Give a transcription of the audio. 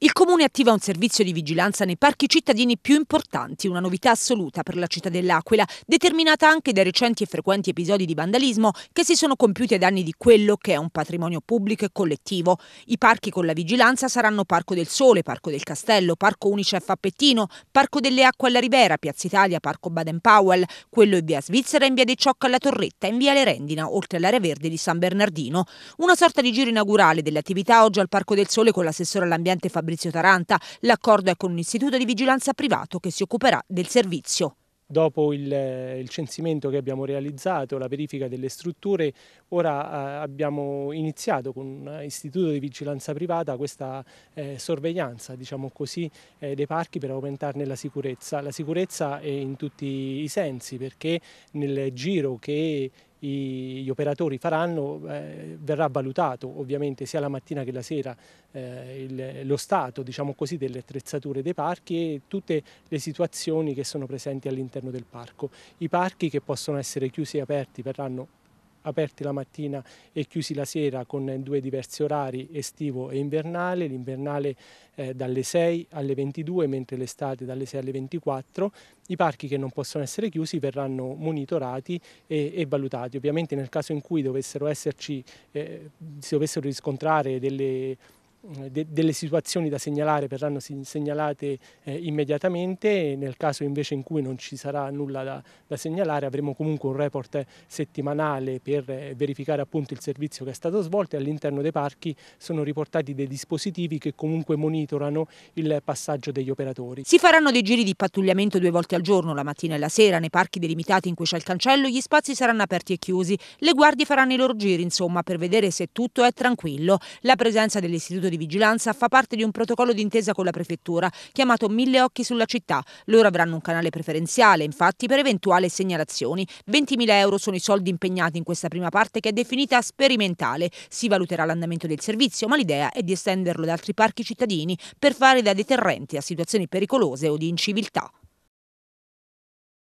Il comune attiva un servizio di vigilanza nei parchi cittadini più importanti, una novità assoluta per la città dell'Aquila, determinata anche dai recenti e frequenti episodi di vandalismo che si sono compiuti ai danni di quello che è un patrimonio pubblico e collettivo. I parchi con la vigilanza saranno Parco del Sole, Parco del Castello, Parco Unicef a Pettino, Parco delle Acque alla Rivera, Piazza Italia, Parco Baden Powell, quello in via Svizzera, in via dei Ciocca alla Torretta, in via Lerendina, oltre all'area verde di San Bernardino. Una sorta di giro inaugurale delle attività oggi al Parco del Sole con l'assessore all'ambiente Fabio Fabrizio Taranta. L'accordo è con un istituto di vigilanza privato che si occuperà del servizio. Dopo il, eh, il, censimento che abbiamo realizzato, la verifica delle strutture, ora eh, abbiamo iniziato con un istituto di vigilanza privata questa eh, sorveglianza diciamo così, eh, dei parchi per aumentarne la sicurezza. La sicurezza è in tutti i sensi perché nel giro che gli operatori faranno eh, verrà valutato ovviamente sia la mattina che la sera eh, il, lo stato diciamo così, delle attrezzature dei parchi e tutte le situazioni che sono presenti all'interno del parco. I parchi che possono essere chiusi e aperti verranno aperti la mattina e chiusi la sera con due diversi orari estivo e invernale, l'invernale eh, dalle 6 alle 22 mentre l'estate dalle 6 alle 24. I parchi che non possono essere chiusi verranno monitorati e, e valutati. Ovviamente nel caso in cui dovessero esserci, eh, si dovessero riscontrare delle eh, de delle situazioni da segnalare verranno segnalate eh, immediatamente, nel caso invece in cui non ci sarà nulla da, da segnalare avremo comunque un report settimanale per eh, verificare appunto il servizio che è stato svolto e all'interno dei parchi sono riportati dei dispositivi che comunque monitorano il passaggio degli operatori. Si faranno dei giri di pattugliamento due volte al giorno, la mattina e la sera, nei parchi delimitati in cui c'è il cancello, gli spazi saranno aperti e chiusi, le guardie faranno i loro giri insomma per vedere se tutto è tranquillo. La presenza dell'istituto di vigilanza fa parte di un protocollo d'intesa con la prefettura chiamato Mille Occhi sulla città. Loro avranno un canale preferenziale, infatti, per eventuali segnalazioni. 20.000 euro sono i soldi impegnati in questa prima parte che è definita sperimentale. Si valuterà l'andamento del servizio, ma l'idea è di estenderlo ad altri parchi cittadini per fare da deterrente a situazioni pericolose o di inciviltà.